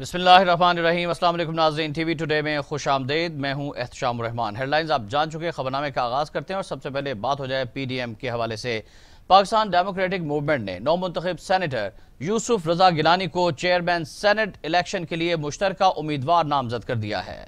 बसमीम असल नाजरीन टी वी टुडे में खुश आमदेद मैं हूँ एहतशाम रहमान हेडलाइंस आप जान चुके हैं खबरनामे का आगाज़ करते हैं और सबसे पहले बात हो जाए पी डी एम के हवाले से पाकिस्तान डेमोक्रेटिक मूवमेंट ने नौ मंतखब सैनिटर यूसुफ रजा गिलानी को चेयरमैन सैनट इलेक्शन के लिए मुश्तरक उम्मीदवार नामजद कर दिया है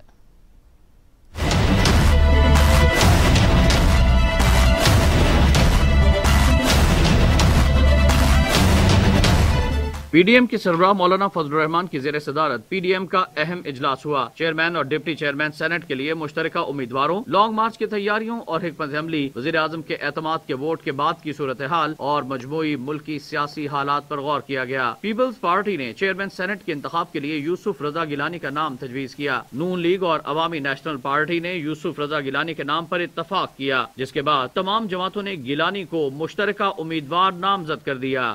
पीडीएम के सरबरा मौलाना रहमान की जेर सदारत पीडीएम का अहम इजलास हुआ चेयरमैन और डिप्टी चेयरमैन सेनेट के लिए मुश्तर उम्मीदवारों लॉन्ग मार्च की तैयारियों और हमत अमली वजी अजम के एतम के वोट के बाद की सूरत हाल और मजमू मुल्की सियासी हालात आरोप गौर किया गया पीपल्स पार्टी ने चेयरमैन सेनेट के इंतब के लिए यूसुफ रजा गिलानी का नाम तजवीज किया नून लीग और अवामी नेशनल पार्टी ने यूसुफ रजा गिलानी के नाम आरोप इतफाक किया जिसके बाद तमाम जमातों ने गिलानी को मुश्तर उम्मीदवार नामजद कर दिया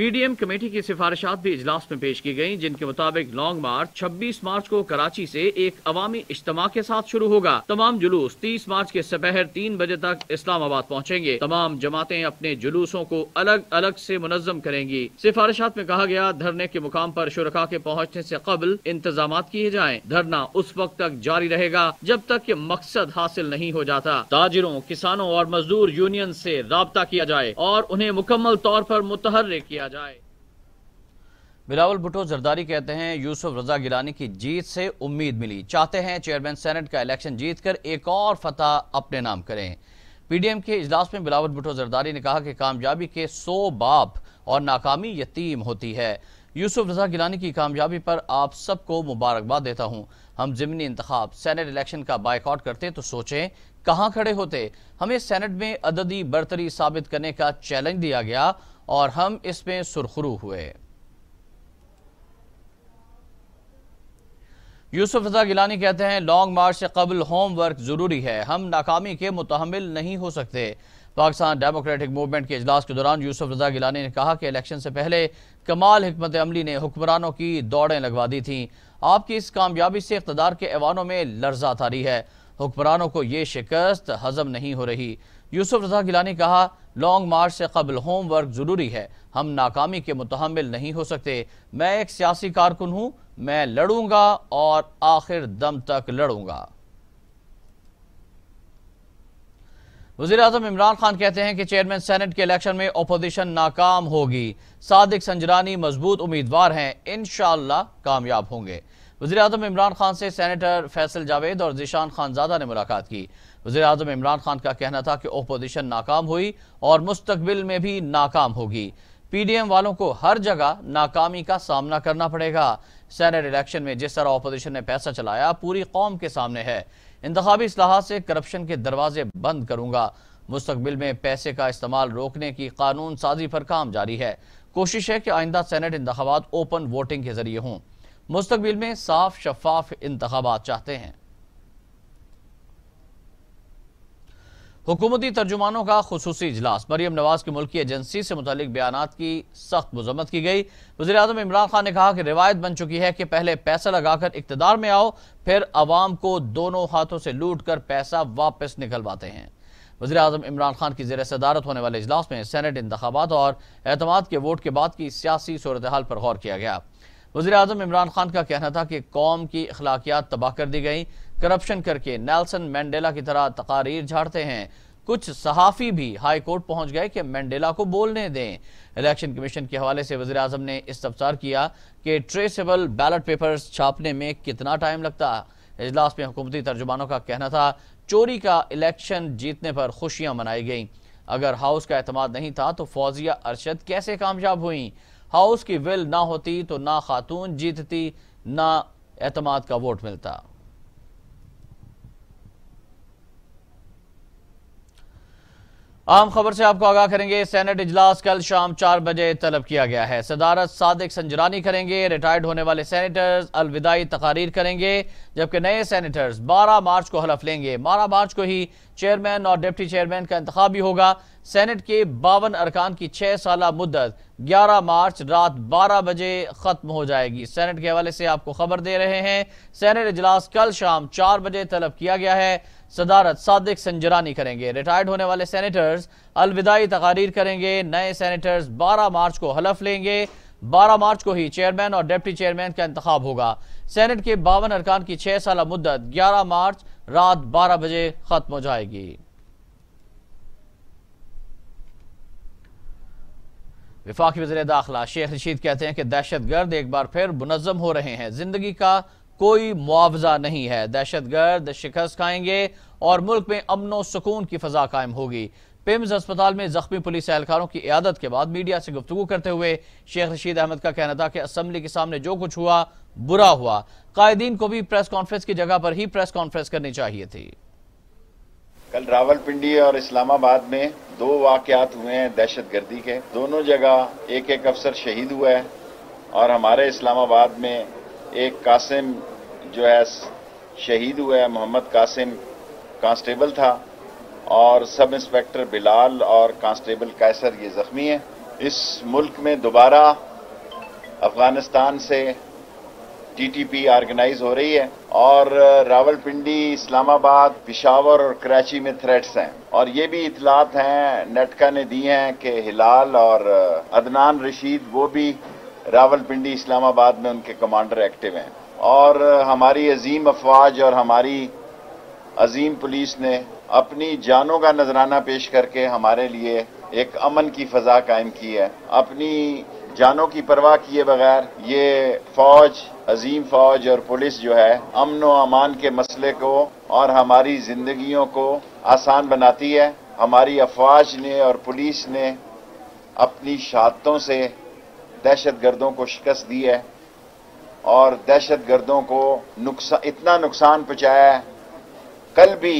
पीडीएम कमेटी की सिफारिशात भी इजलास में पेश की गयी जिनके मुताबिक लॉन्ग मार्च 26 मार्च को कराची से एक अवामी इज्तम के साथ शुरू होगा तमाम जुलूस 30 मार्च के सपहर तीन बजे तक इस्लामाबाद पहुँचेंगे तमाम जमातें अपने जुलूसों को अलग अलग से मुनजम करेंगी सिफारिशात में कहा गया धरने के मुकाम आरोप शुरखा के पहुँचने ऐसी कबल इंतजाम किए जाए धरना उस वक्त तक जारी रहेगा जब तक के मकसद हासिल नहीं हो जाता ताजरों किसानों और मजदूर यूनियन ऐसी रबता किया जाए और उन्हें मुकम्मल तौर आरोप मुतहर किया जाए बिलावल भुटो जरदारी कहते हैं यूसुफ रजा गिलानी की जीत से उम्मीद मिली चाहते हैं चेयरमैन सेनेट का इलेक्शन जीतकर एक और फतह अपने नाम करें पीडीएम के इजलास में बिलावल भुटो जरदारी ने कहा कि कामयाबी के सौ बाप और नाकामी यतीम होती है यूसुफ रजा गिलानी की कामयाबी पर आप सबको मुबारकबाद देता हूँ हम ज़मनी इंतखब सैनट इलेक्शन का बाइकआउट करते तो सोचें कहाँ खड़े होते हमें सैनट में अददी बरतरी साबित करने का चैलेंज दिया गया और हम इसमें सुरखरू हुए यूसुफ रजा गिलानी कहते हैं लॉन्ग मार्च से कबल होमवर्क ज़रूरी है हम नाकामी के मुतहमल नहीं हो सकते पाकिस्तान डेमोक्रेटिक मूवमेंट के अजलास के दौरान यूसुफ रजा गिलानी ने कहा कि इलेक्शन से पहले कमाल हमत अमली ने हुक्मरानों की दौड़ें लगवा दी थी आपकी इस कामयाबी से इकतदार के ऐवानों में लर्जा थारी है हुक्मरानों को ये शिकस्त हजम नहीं हो रही यूसुफ रजा गिलानी कहा लॉन्ग मार्च से कबल होमवर्क ज़रूरी है हम नाकामी के मुतहमल नहीं हो सकते मैं एक सियासी कारकुन हूं मैं लड़ूंगा और आखिर दम तक लड़ूंगा वजी अजम इमरान खान कहते हैं कि चेयरमैन सेनेट के इलेक्शन में अपोजिशन नाकाम होगी सादिक संजरानी मजबूत उम्मीदवार हैं इन कामयाब होंगे वजी अजम इमरान खान से सैनेटर फैसल जावेद और जिशान खानजादा ने मुलाकात की वजी अजम इमरान खान का कहना था कि अपोजिशन नाकाम हुई और मुस्तबिल में भी नाकाम होगी पी डी एम वालों को हर जगह नाकामी का सामना करना पड़ेगा सैनेट इलेक्शन में जिस तरह अपोजिशन ने पैसा चलाया पूरी कौम के सामने है इंतबी असलाह से करप्शन के दरवाजे बंद करूंगा मुस्तबिल में पैसे का इस्तेमाल रोकने की कानून साजी पर काम जारी है कोशिश है कि आइंदा सैनेट इंतबात ओपन वोटिंग के जरिए हों मुस्तबिल में साफ शफाफ इंतबात चाहते हैं हुकूमती तर्जुमानों का खसूस इजलास मरीम नवाज की मुल्की एजेंसी से मुतल बयान की सख्त मजम्मत की गई वजी अजम इमरान खान ने कहा कि रिवायत बन चुकी है कि पहले पैसा लगाकर इकतदार में आओ फिर आवाम को दोनों हाथों से लूट कर पैसा वापस निकलवाते हैं वजर अजम इमरान खान की जेर सदारत होने वाले इजलास में सैनेट इंतबात और अहतमाद के वोट के बाद की सियासी सूरत हाल पर गौर किया गया वजी अजम इमरान खान का कहना था कि कौम की अखलाकियात तबाह कर दी गई करप्शन करके नेल्सन मैंडेला की तरह तकारीर झाड़ते हैं कुछ सहाफ़ी भी हाई कोर्ट पहुंच गए कि मैंडेला को बोलने दें इलेक्शन कमीशन के हवाले से वजी अजम ने इस्तफसार किया कि ट्रेसेबल बैलेट पेपर्स छापने में कितना टाइम लगता इजलास में हुकूमती तर्जुमानों का कहना था चोरी का इलेक्शन जीतने पर खुशियां मनाई गईं अगर हाउस का एतम नहीं था तो फौजिया अरशद कैसे कामयाब हुई हाउस की विल ना होती तो ना खातून जीतती ना अतमाद का वोट मिलता आम खबर से आपको आगाह करेंगे सेनेट इजलास कल शाम चार बजे तलब किया गया है सदारत सादिक संजरानी करेंगे रिटायर्ड होने वाले सेनेटर्स अलविदाई तकारीर करेंगे जबकि नए सेनेटर्स बारह मार्च को हलफ लेंगे बारह मार्च को ही चेयरमैन और डिप्टी चेयरमैन का इंतबा भी होगा सेनेट के बावन अरकान की छः साल मुद्दत ग्यारह मार्च रात बारह बजे ख़त्म हो जाएगी सेनेट के हवाले से आपको खबर दे रहे हैं सेनेट इजलास कल शाम चार बजे तलब किया गया है सदारत सादिक संजरानी करेंगे रिटायर्ड होने वाले सेनेटर्स अलविदाई तकारीर करेंगे नए सेनेटर्स 12 मार्च को हलफ लेंगे 12 मार्च को ही चेयरमैन और डिप्टी चेयरमैन का इंतखब होगा सेनेट के बावन अरकान की छह साल मुद्दत ग्यारह मार्च रात बारह बजे खत्म हो जाएगी विफाक वजर दाखिला शेख रशीद कहते हैं कि दहशत गर्द एक बार फिर मुनजम हो रहे हैं जिंदगी का कोई मुआवजा नहीं है दहशत गर्द शिकस्त खाएंगे और मुल्क में अमनो सुकून की फजा कायम होगी पिम्स अस्पताल में जख्मी पुलिस एहलकारों की इयादत के बाद मीडिया से गुफ्तु करते हुए शेख रशीद अहमद का कहना था कि असम्बली के सामने जो कुछ हुआ बुरा हुआ कायदीन को भी प्रेस कॉन्फ्रेंस की जगह पर ही प्रेस कॉन्फ्रेंस करनी चाहिए थी कल रावलपिंडी और इस्लामाबाद में दो वाकयात हुए हैं दहशत गर्दी के दोनों जगह एक एक अफसर शहीद हुआ है और हमारे इस्लामाबाद में एक कासिम जो है शहीद हुआ है मोहम्मद कासिम कांस्टेबल था और सब इंस्पेक्टर बिलाल और कांस्टेबल कैसर ये ज़ख्मी हैं इस मुल्क में दोबारा अफ़गानिस्तान से टीटीपी ऑर्गेनाइज हो रही है और रावलपिंडी इस्लामाबाद पिशावर और कराची में थ्रेट्स हैं और ये भी इतलात हैं नेटका ने दी हैं कि हिलाल और अदनान रशीद वो भी रावलपिंडी इस्लामाबाद में उनके कमांडर एक्टिव हैं और हमारी अजीम अफवाज और हमारी अजीम पुलिस ने अपनी जानों का नजराना पेश करके हमारे लिए एक अमन की फजा कायम की है अपनी जानों की परवाह किए बगैर ये फौज अजीम फौज और पुलिस जो है अमन व अमान के मसले को और हमारी जिंदगियों को आसान बनाती है हमारी अफवाज ने और पुलिस ने अपनी शहादतों से दहशत गर्दों को शिकस्त दी है और दहशत गर्दों को नुकसा इतना नुकसान पहुँचाया है कल भी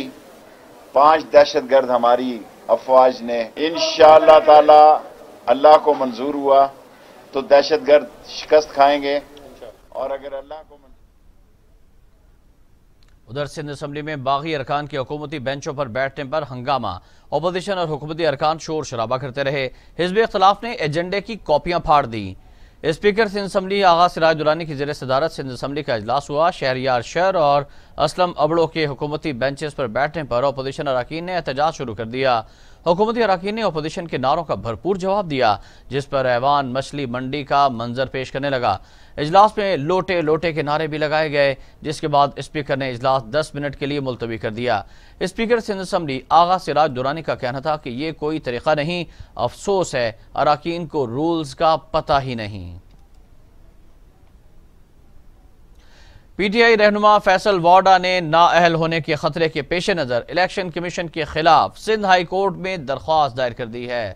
पांच दहशत गर्द हमारी अफवाज ने इन ताला अल्लाह को मंजूर हुआ तो दहशत गर्द शिकस्त खाएंगे और अगर अल्लाह को उधर सिंध असम्बली में बागी अरकान की हुकूमती बेंचों पर बैठने पर हंगामा अपोजिशन और हुकूमती अरकान शोर शराबा करते रहे हिजब इख्तलाफ ने एजेंडे की कॉपियां फाड़ दी स्पीकर सिंध असम्बली आगा सिराज दुरानी की जेर सदारत सिंध असम्बली का अजलास हुआ शहरियार शहर और असलम अबड़ो के हुकूमती बेंचेस पर बैठने पर अपोजिशन अरकान ने एहतजाज शुरू कर दिया हुकूमती अरकान ने अपोजिशन के नारों का भरपूर जवाब दिया जिस पर ऐवान मछली मंडी का मंजर पेश करने लगा इजलास में लोटे लोटे के नारे भी लगाए गए जिसके बाद स्पीकर ने इजलास दस मिनट के लिए मुलतवी कर दिया स्पीकर सिंध असम्बली आगा सिराज दुरानी का कहना था कि ये कोई तरीका नहीं अफसोस है अरकान को रूल्स का पता ही नहीं पीटीआई रहनुमा फैसल वाडा ने नाअहल होने के खतरे के पेश नज़र इलेक्शन कमीशन के खिलाफ सिंध हाई कोर्ट में दरख्वास्त दायर कर दी है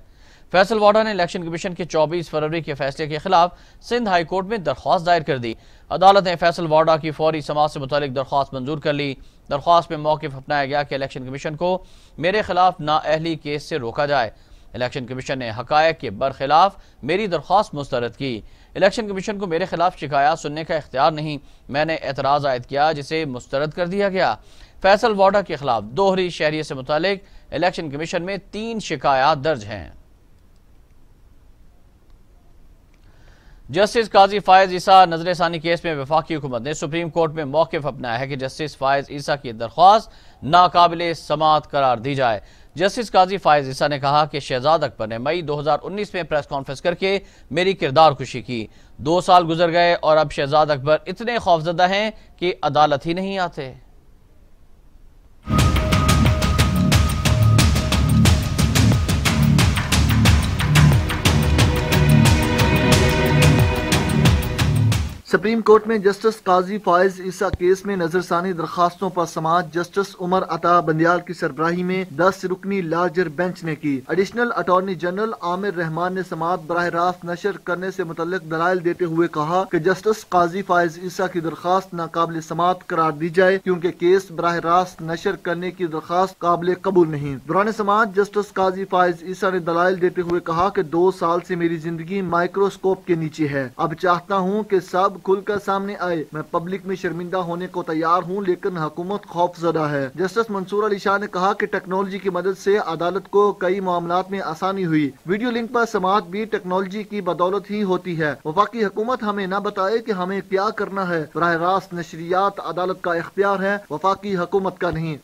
फैसल वाडा ने इलेक्शन कमीशन के 24 फरवरी के फैसले के खिलाफ सिंध हाई कोर्ट में दरख्वास्त दायर कर दी अदालत ने फैसल वाडा की फौरी समाज से मुतल दरख्वास्त मंजूर कर ली दरख्वास्त में मौकफ अपनाया गया कि इलेक्शन कमीशन को मेरे खिलाफ नाअहली केस से रोका जाए इलेक्शन कमीशन ने हक के बरखिलाफ मेरी दरख्वास्त मुस्तरद की इलेक्शन कमीशन को मेरे खिलाफ शिकायत सुनने का इख्तियार नहीं मैंने एतराज़ आयद किया जिसे मुस्तरद कर दिया गया फैसल वाडा के खिलाफ दोहरी शहरी से मुतालिक इलेक्शन कमीशन में तीन शिकायत दर्ज हैं जस्टिस काजी फायज ईसा नजर षानी केस में वफाकी हुकूमत ने सुप्रीम कोर्ट में मौकफ अपनाया है कि जस्टिस फायज ईसा की दरख्वास्त नाकबिल समात करार दी जाए जस्टिस काजी फायज ईसा ने कहा कि शहजाद अकबर ने मई 2019 में प्रेस कॉन्फ्रेंस करके मेरी किरदार खुशी की दो साल गुजर गए और अब शहजाद अकबर इतने खौफजदा हैं कि अदालत ही नहीं आते सुप्रीम कोर्ट में जस्टिस काजी फायज ईसा केस में नजरसानी दरखास्तों पर समाज जस्टिस उमर अता बंदियाल की सरबराही में दस रुकनी लार्जर बेंच ने की additional attorney general Amir Rahman ने समाज बरह रास्त नशर करने से मुतलक दलाइल देते हुए कहा कि जस्टिस काजी फायज ईसा की दरखास्त नाकबिल समात करार दी जाए क्योंकि केस बरह रास्त नशर करने की दरखास्त काबिल कबूल नहीं दौरान समाज जस्टिस काजी फायज ईसा ने दलाइल देते हुए कहा की दो साल ऐसी मेरी जिंदगी माइक्रोस्कोप के नीचे है अब चाहता हूँ की सब खुलकर सामने आए मैं पब्लिक में शर्मिंदा होने को तैयार हूँ लेकिन हुकूमत जदा है जस्टिस मंसूर अली शाह ने कहा की टेक्नोलॉजी की मदद ऐसी अदालत को कई मामला में आसानी हुई वीडियो लिंक आरोप समात भी टेक्नोलॉजी की बदौलत ही होती है वफाकी हुकूमत हमें न बताए की हमें क्या करना है बरह रास्त नशरियात अदालत का इख्तियार है वफाकी हुकूमत का नहीं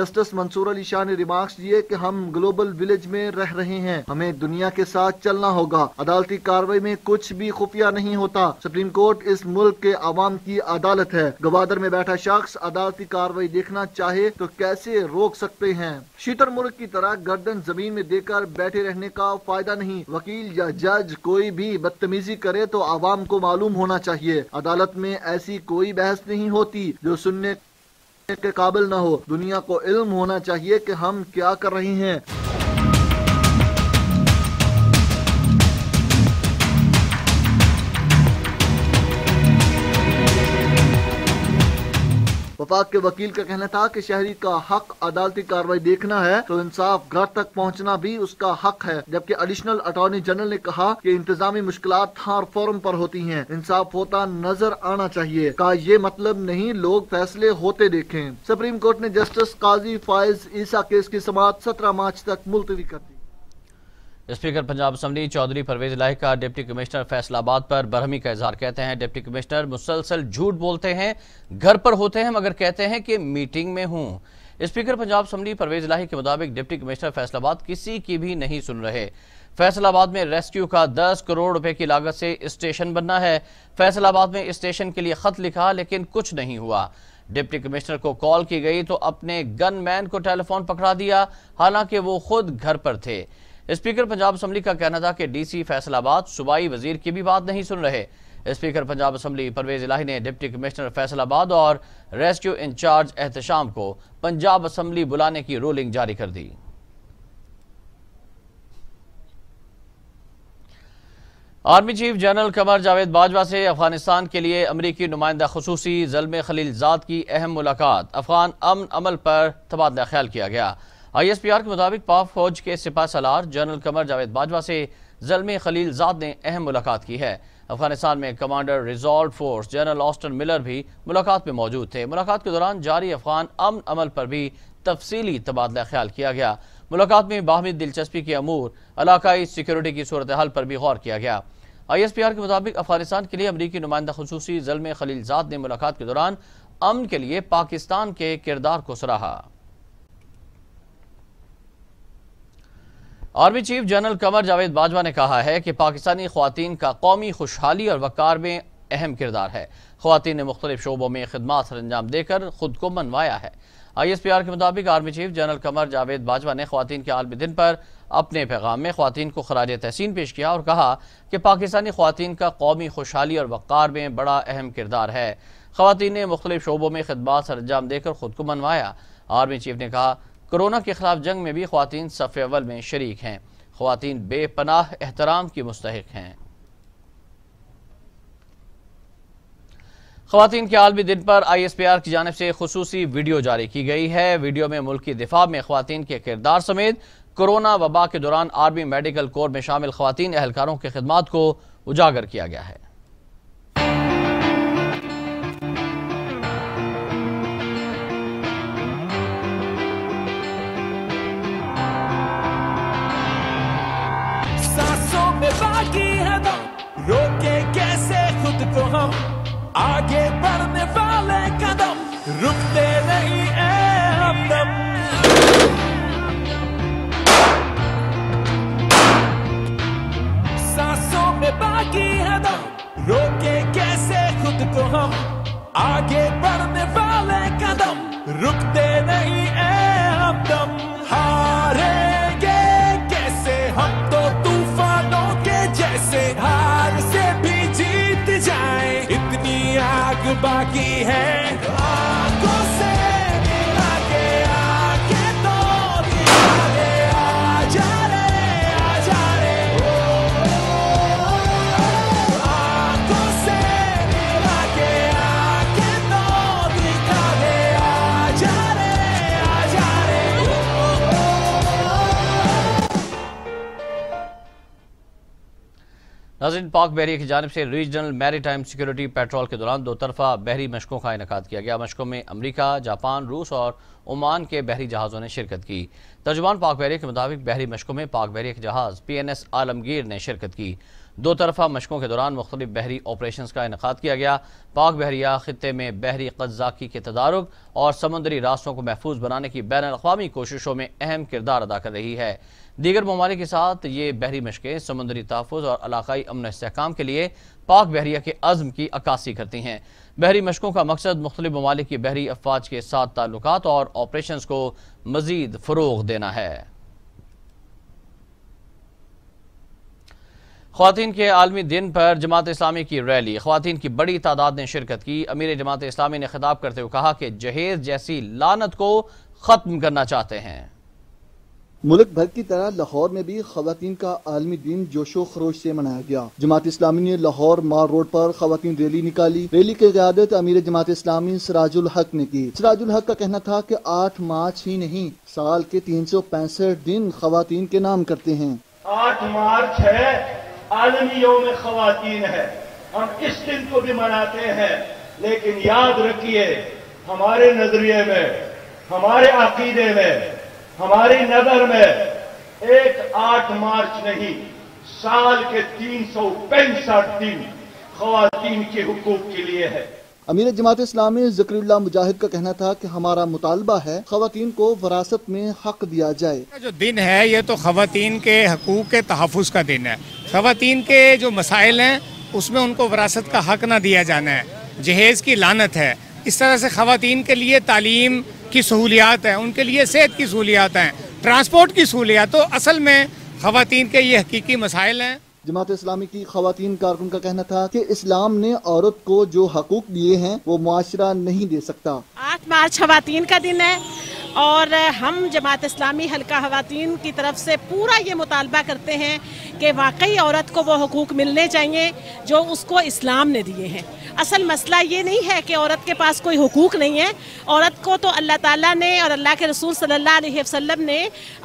जस्टिस मंसूर अली शाह ने रिमार्क्स दिए कि हम ग्लोबल विलेज में रह रहे हैं हमें दुनिया के साथ चलना होगा अदालती कार्रवाई में कुछ भी खुफिया नहीं होता सुप्रीम कोर्ट इस मुल्क के आवाम की अदालत है गवादर में बैठा शख्स अदालती कार्रवाई देखना चाहे तो कैसे रोक सकते हैं शीतल मुल्क की तरह गर्दन जमीन में देकर बैठे रहने का फायदा नहीं वकील या जज कोई भी बदतमीजी करे तो आवाम को मालूम होना चाहिए अदालत में ऐसी कोई बहस नहीं होती जो सुनने के काबिल ना हो दुनिया को इल्म होना चाहिए कि हम क्या कर रहे हैं वफाक के वकील का कहना था कि शहरी का हक अदालती कार्रवाई देखना है तो इंसाफ घर तक पहुँचना भी उसका हक है जबकि एडिशनल अटॉर्नी जनरल ने कहा की इंतजामी मुश्किल हर फोरम पर होती है इंसाफ होता नजर आना चाहिए का ये मतलब नहीं लोग फैसले होते देखें सुप्रीम कोर्ट ने जस्टिस काजी फायज ईसा केस की समाप्त सत्रह मार्च तक मुलतवी कर दी स्पीकर पंजाब असम्बली चौधरी परवेज का डिप्टी कमिश्नर फैसलाबाद पर बरहमी का इजहार कहते हैं डिप्टी कमिश्नर मुसलसल झूठ बोलते हैं घर पर होते हैं मगर कहते हैं कि मीटिंग में हूं स्पीकर पंजाब असम्बली परवेज लाही के मुताबिक डिप्टी कमिश्नर फैसलाबाद किसी की भी नहीं सुन रहे फैसलाबाद में रेस्क्यू का 10 करोड़ रुपए की लागत से स्टेशन बनना है फैसलाबाद में स्टेशन के लिए खत लिखा लेकिन कुछ नहीं हुआ डिप्टी कमिश्नर को कॉल की गई तो अपने गनमैन को टेलीफोन पकड़ा दिया हालांकि वो खुद घर पर थे स्पीकर पंजाब असम्बली का कहना था कि डीसी फैसलाबाद सूबाई वजीर की भी बात नहीं सुन रहे स्पीकर पंजाब असम्बली परवेज इलाही ने डिप्टी कमिश्नर फैसलाबाद और रेस्क्यू इंचार्ज एहतशाम को पंजाब असम्बली बुलाने की रूलिंग जारी कर दी army chief general Qamar Javed Bajwa से अफगानिस्तान के लिए अमरीकी नुमाइंदा खसूसी जलम खलीलजाद की अहम मुलाकात अफगान अमन अमल पर तबादला ख्याल किया गया आईएसपीआर के मुताबिक पाक फौज के सिपा सलार जनरल कमर जावेद बाजवा से जलमे जाद ने अहम मुलाकात की है अफगानिस्तान में commander resolve force general Austin Miller भी मुलाकात में मौजूद थे मुलाकात के दौरान जारी अफगान अमन अमल पर भी तफसीली तबादला ख्याल किया गया मुलाकात में बाहमी दिलचस्पी के अमूर इलाकई सिक्योरिटी की सूरत हाल पर भी गौर किया गया आई एस पी आर के मुताबिक अफगानिस्तान के लिए अमरीकी नुमाइंदा खसूसी जलम खलीलजाद ने मुलाकात के दौरान अमन के लिए पाकिस्तान के किरदार को सराहा army chief general Qamar Javed Bajwa ने कहा है कि पाकिस्तानी खुवान का कौमी खुशहाली और वकार में अहम किरदार है खुवान ने मुख्तलिफ शोबों में खदमात सर अंजाम देकर खुद को मनवाया है आई एस पी आर के मुताबिक army chief general Qamar Javed Bajwa ने खातन के आलमी दिन पर अपने पैगाम में खातन को खराज तहसीन पेश किया और कहा कि पाकिस्तानी खातन का कौमी खुशहाली और वक़ार में बड़ा अहम किरदार है खातन ने मुख्तलिफ शोबों में खदमा सर अंजाम देकर खुद को मनवाया आर्मी चीफ ने कहा कोरोना के खिलाफ जंग में भी खातन सफे अवल में शरीक हैं खुतिन बेपनाह एहतराम की मुस्तक हैं खातन के आलमी दिन पर आई एस पी आर की जानब से खसूसी वीडियो जारी की गई है वीडियो में मुल्क की दिफा में खातन के किरदार समेत कोरोना वबा के दौरान आर्मी मेडिकल कोर में शामिल खातन एहलकारों की खदमात को उजागर किया गया है तो हम आगे बढ़ने वाले कदम रुकते नहीं हमदम सांसों में बाकी हदम रोके कैसे खुद को हम आगे बढ़ने वाले कदम रुकते नहीं है हमदम हारे बाकी है नाजिन पाक बहरी की जानब से रीजनल मेरी टाइम सिक्योरिटी पेट्रोल के दौरान दो तरफा बहरी मशकों का इनका किया गया मशकों में अमरीका जापान रूस और ओमान के बहरी जहाज़ों ने शिरकत की तर्जुमान पाक बहरी के मुताबिक बहरी मशकों में पाक बहरी जहाज़ पी एन एस आलमगीर ने शिरकत की दो तरफा मशकों के दौरान मुख्तलिफ बहरी ऑपरेशन का इनका किया गया पाक बहरिया खत्े में बहरी कजाकी के तदारक और समुद्री रास्तों को महफूज बनाने की बैन अवी कोशिशों में अहम किरदार अदा कर रही है दीगर ममालिक के साथ ये बहरी मशक़ें समुद्री तहफ़ और इलाकई अमन इसकाम के लिए पाक बहरिया के अज़म की अक्सी करती हैं बहरी मशक़ों का मकसद मुख्तलिफ ममालिक की बहरी अफवाज के साथ ताल्लुक और ऑपरेशन को मज़ीद फ़रोग देना है खातन के आलमी दिन पर जमात इस्लामी की रैली खातन की बड़ी तादाद ने शिरकत की अमीर जमात इस्लामी ने खिताब करते हुए कहा कि जहेज जैसी लानत को ख़त्म करना चाहते हैं मुल्क भर की तरह लाहौर में भी खातन का आलमी दिन जोशो खरोश से मनाया गया जमात इस्लामी ने लाहौर मार रोड पर खातन रैली निकाली रैली की क्यादत अमीर जमात इस्लामी सराजुल हक ने की सराजुल हक का कहना था कि आठ मार्च ही नहीं साल के तीन सौ पैंसठ दिन खातन के नाम करते हैं आठ मार्च है आलमी योम खातन है हम इस दिन को भी मनाते हैं लेकिन याद रखिए हमारे नजरिए में हमारे अकीदे में हमारी नजर में एक आठ मार्च नहीं साल के तीन सौ पैंसठ दिन खातन के हकूक के लिए है अमीर जमात इस्लामी जकरीला मुजाहिद का कहना था कि हमारा मुतालबा है खातन को वरासत में हक दिया जाए जो दिन है ये तो खातन के हकूक के तहफ़ का दिन है खातन के जो मसाइल हैं उसमें उनको वरासत का हक ना दिया जाना है जहेज़ की लानत है इस तरह से खातन के लिए तालीम की सहूलियात हैं उनके लिए सेहत की सहूलियात हैं ट्रांसपोर्ट की सहूलियात तो असल में खातन के ये हकीकी मसाइल हैं जमात इस्लामी की खातन कारकुन का कहना था कि इस्लाम ने औरत को जो हकूक दिए हैं वो मुआरा नहीं दे सकता आठ मार्च खातन का दिन है और हम जमात इस्लामी हलका खातन की तरफ से पूरा ये मुतालबा करते हैं कि वाकई औरत को वो हकूक़ मिलने चाहिए जो उसको इस्लाम ने दिए हैं असल मसला ये नहीं है कि औरत के पास कोई हकूक़ नहीं है औरत को तो अल्लाह ताला ने और अल्लाह के रसूल सल्लल्लाहु अलैहि वसल्लम ने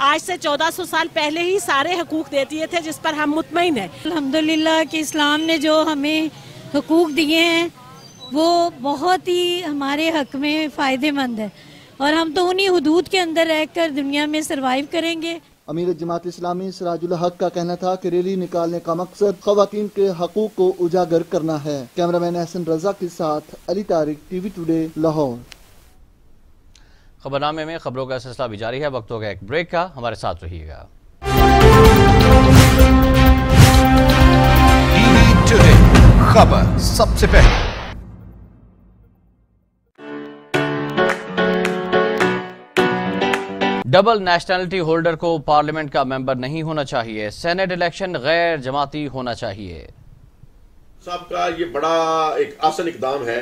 आज से 1400 साल पहले ही सारे हकूक़ दे दिए थे जिस पर हम मुतमिन हैं अलहमदिल्ला कि इस्लाम ने जो हमें हकूक़ दिए हैं वो बहुत ही हमारे हक में फ़ायदेमंद है और हम तो उन्हीं हदूद के अंदर रह कर दुनिया में सर्वाइव करेंगे अमीर जमात इस्लामी सराजुल हक का कहना था कि रैली निकालने का मकसद खातन के हकूक को उजागर करना है कैमरा मैन एहसन रजा के साथ अली तारिक टीवी टुडे लाहौर खबरनामे में खबरों का सिलसिला भी जारी है वक्तों का एक ब्रेक का हमारे साथ रहिएगा खबर सबसे पहले डबल नेशनैलिटी होल्डर को पार्लियामेंट का मेंबर नहीं होना चाहिए सेनेट इलेक्शन गैर जमाती होना चाहिए साहब का ये बड़ा एक आसन इकदाम है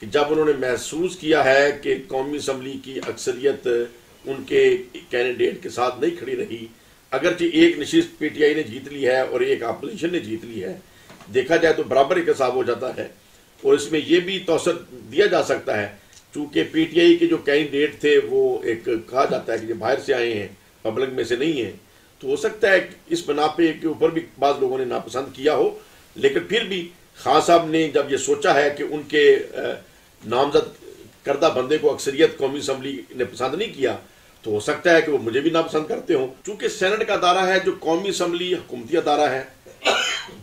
कि जब उन्होंने महसूस किया है कि कौमी असम्बली की अक्सरियत उनके कैंडिडेट के साथ नहीं खड़ी रही अगर जी एक नशीस पीटीआई ने जीत ली है और एक अपोजिशन ने जीत ली है देखा जाए तो बराबर एक हिसाब हो जाता है और इसमें यह भी तोसर दिया जा सकता है चूंकि पीटीआई के जो कैंडिडेट थे वो एक कहा जाता है कि बाहर से आए हैं पब्लिक में से नहीं है तो हो सकता है इस मुनाफे के ऊपर भी बाद लोगों ने नापसंद किया हो लेकिन फिर भी खान साहब ने जब ये सोचा है कि उनके नामजद करदा बंदे को अक्सरियत कौमी असम्बली ने पसंद नहीं किया तो हो सकता है कि वो मुझे भी नापसंद करते हो चूंकि सेनेट का अदारा है जो कौमी असम्बली हुकूमती अदारा है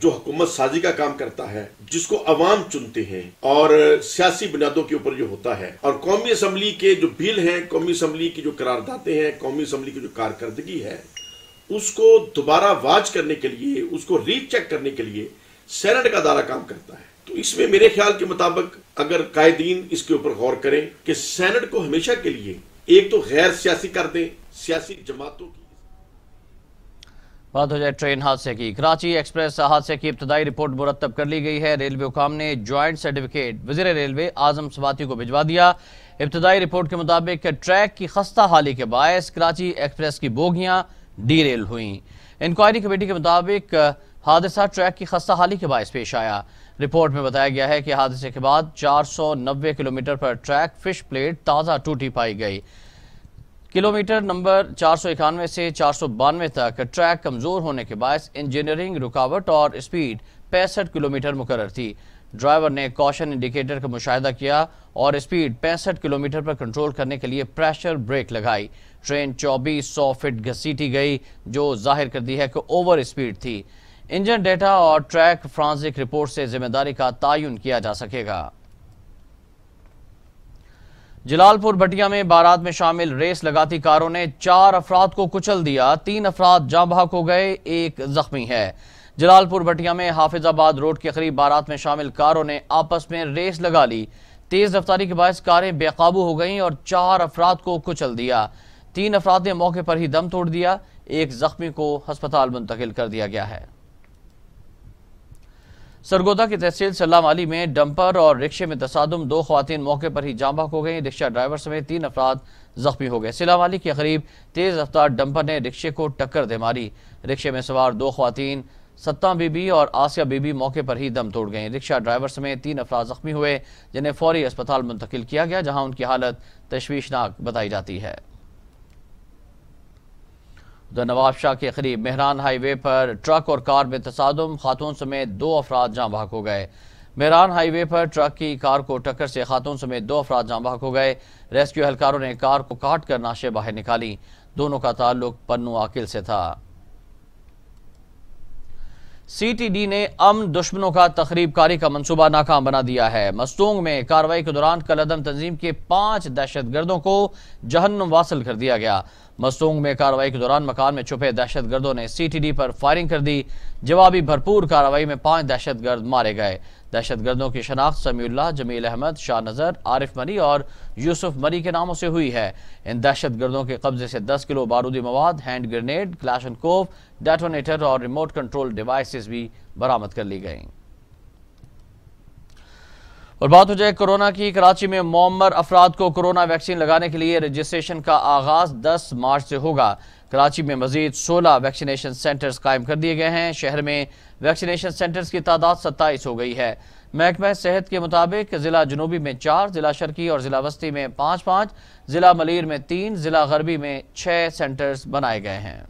जो हुकूमत साजी का काम करता है जिसको अवाम चुनते हैं और सियासी बुनियादों के ऊपर जो होता है और कौमी असम्बली के जो बिल हैं कौमी असम्बली की जो करारदाते हैं कौमी असम्बली की जो कारकर्दगी है उसको दोबारा वाज करने के लिए उसको रीचेक करने के लिए सेनेट का दारा काम करता है तो इसमें मेरे ख्याल के मुताबिक अगर कायदीन इसके ऊपर गौर करें कि सेनेट को हमेशा के लिए एक तो गैर सियासी कर दें सियासी जमातों की बात हो जाए ट्रेन हादसे की कराची एक्सप्रेस हादसे की इब्तदाई रिपोर्ट मुरतब कर ली गई है रेलवे हुकाम ने ज्वाइंट सर्टिफिकेट वजीर रेलवे आजम सवाती को भिजवा दिया इब्तदाई रिपोर्ट के मुताबिक ट्रैक की खस्ता हाली के बायस कराची एक्सप्रेस की बोगियां डी रेल हुई इंक्वायरी कमेटी के मुताबिक हादसा ट्रैक की खस्ता हाली के बायस पेश आया रिपोर्ट में बताया गया है कि हादसे के बाद चार सौ नब्बे किलोमीटर पर ट्रैक फिश प्लेट ताज़ा टूटी पाई गई किलोमीटर नंबर चार सौ इक्यानवे से चार सौ बानवे तक ट्रैक कमज़ोर होने के बायस इंजीनियरिंग रुकावट और स्पीड पैंसठ किलोमीटर मुकर थी ड्राइवर ने कॉशन इंडिकेटर का मुशाह किया और स्पीड पैंसठ किलोमीटर पर कंट्रोल करने के लिए प्रेशर ब्रेक लगाई ट्रेन चौबीस सौ फिट घसीटी गई जो जाहिर कर दी है कि ओवर स्पीड थी इंजन डेटा और ट्रैक फ्रांसिक रिपोर्ट से जिम्मेदारी का तयन किया जा सकेगा जलालपुर भटिया में बारात में शामिल रेस लगाती कारों ने चार अफराद को कुचल दिया तीन अफराद जाँ बहक हो गए एक जख्मी है जलालपुर भटिया में हाफिजाबाद रोड के करीब बारात में शामिल कारों ने आपस में रेस लगा ली तेज रफ्तारी के बायस कारें बेकाबू हो गईं और चार अफराद को कुचल दिया तीन अफराद ने मौके पर ही दम तोड़ दिया एक जख्मी को हस्पताल मुंतकिल कर दिया गया है सरगोदा की तहसील सलाम अली में डंपर और रिक्शे में तसादम दो खातन मौके पर ही जाम हो गई रिक्शा ड्राइवर समेत तीन अफराद जख्मी हो गए सलाम अली के करीब तेज रफ्तार डंपर ने रिक्शे को टक्कर दे मारी रिक्शे में सवार दो खातन सत्ता बीबी और आसिया बीबी मौके पर ही दम तोड़ गई रिक्शा ड्राइवर समेत तीन अफराद जख्मी हुए जिन्हें फौरी अस्पताल मुंतकिल किया गया जहाँ उनकी हालत तशवीशनाक बताई जाती है दो नवाब शाह के करीब मेहरान हाईवे पर ट्रक और कार में तसादम खातून समेत दो अफराद जहाँ भाग हो गए मेहरान हाईवे पर ट्रक की कार को टक्कर से खातून समेत दो अफराद जहाँ भाग हो गए रेस्क्यू एहलकारों ने कार को काट कर नाशे बाहर निकाली दोनों का ताल्लुक पन्नू आकिल से था सीटीडी ने अमन दुश्मनों का तकरीब कारी का मनसूबा नाकाम बना दिया है मस्तूंग में कार्रवाई के दौरान कलदम तंजीम के पांच दहशत गर्दों को जहन्नम वासिल कर दिया गया मस्तूंग में कार्रवाई के दौरान मकान में छुपे दहशत गर्दों ने सी टी डी पर फायरिंग कर दी जवाबी भरपूर कार्रवाई में पांच दहशत गर्द मारे गए दहशत गर्दों की शनाख्त समी जमील अहमद शाह नज़र आरिफ मरी और यूसुफ मरी के नामों से हुई है इन दहशत गर्दों के कब्जे से दस किलो बारूदी मवाद hand grenade Kalashnikov detonator और रिमोट कंट्रोल डिवाइस भी बरामद कर ली गई और बात हो जाए कोरोना की कराची में मोमर अफराद को कोरोना वैक्सीन लगाने के लिए रजिस्ट्रेशन का आगाज 10 मार्च से होगा कराची में मजीद सोलह वैक्सीनेशन सेंटर्स कायम कर दिए गए हैं शहर में वैक्सीनेशन सेंटर्स की तादाद सत्ताईस हो गई है महकमा सेहत के मुताबिक ज़िला जनूबी में चार ज़िला शर्की और ज़िला वस्ती में पाँच पाँच ज़िला मलिर में तीन ज़िला गरबी में छः सेंटर्स बनाए गए हैं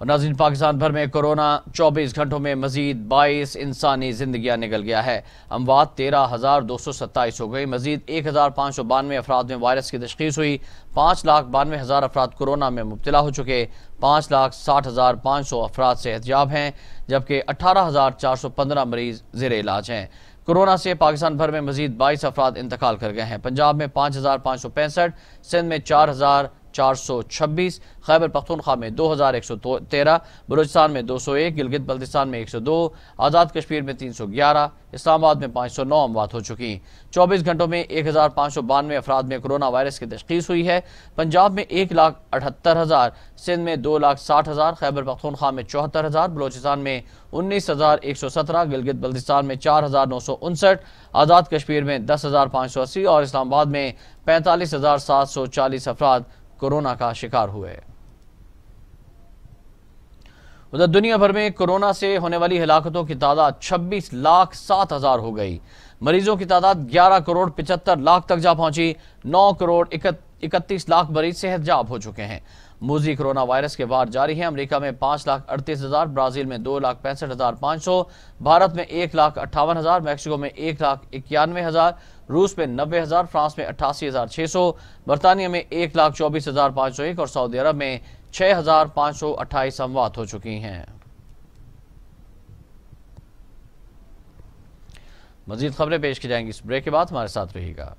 और नाजिन पाकिस्तान भर में कोरोना 24 घंटों में मजीद 22 इंसानी जिंदगियां निकल गया है अमवात तेरह हज़ार दो सौ सत्ताईस हो गई मजीद एक हज़ार पाँच सौ बानवे अफराद में वायरस की तशखीस हुई पाँच लाख बानवे हज़ार अफराद कोरोना में मुबतला हो चुके पाँच लाख साठ हज़ार पाँच सौ अफराद सेहतयाब हैं जबकि अठारह हज़ार चार सौ पंद्रह मरीज जेर इलाज हैं कोरोना से पाकिस्तान भर में मजीद बाईस अफराद इंतकाल कर गए हैं पंजाब में पाँच हज़ार पाँच सौ पैंसठ सिंध में चार हज़ार चार सौ छब्बीस खैबर पख्तनख्वा में दो हज़ार एक सौ तेरह बलोचिस्तान में दो सौ एक गिलगित बल्तिस्तान में एक सौ दो आज़ाद कश्मीर में तीन सौ ग्यारह इस्लामाबाद में पाँच सौ नौ अमवात हो चुकी चौबीस घंटों में एक हज़ार पाँच सौ बानवे अफराद में कोरोना वायरस की तशखीस हुई है पंजाब में एक लाख अठहत्तर हज़ार सिंध में दो लाख साठ हज़ार खैबर पख्तनख्वा में चौहत्तर हज़ार बलोचिस्तान में उन्नीस हज़ार एक सौ सत्रह गिलगित बल्तिस्तान में चार हज़ार नौ सौ उनसठ आज़ाद कश्मीर में दस हज़ार पाँच सौ अस्सी और इस्लामाबाद में पैंतालीस हज़ार सात सौ चालीस अफराद कोरोना का शिकार हुए उधर दुनिया भर में कोरोना से होने वाली हलाकतों की तादाद 26 लाख सात हजार हो गई मरीजों की तादाद 11 करोड़ पिचहत्तर लाख तक जा पहुंची 9 करोड़ इकतीस लाख मरीज सेहत जाब हो चुके हैं मोजी कोरोना वायरस के वार जारी है अमरीका में पांच लाख अड़तीस हज़ार ब्राज़ील में दो लाख पैंसठ हज़ार पांच सौ भारत में एक लाख अट्ठावन हज़ार मैक्सिको में एक लाख इक्यानवे हज़ार रूस में नब्बे हज़ार फ्रांस में अट्ठासी हज़ार छह सौ बरतानिया में एक लाख चौबीस हज़ार पांच सौ एक और सऊदी अरब में छह हज़ार पांच सौ अट्ठाईस अमवात हो चुकी हैं मजीद खबरें पेश की जाएंगी इस ब्रेक के बाद हमारे साथ रहेगा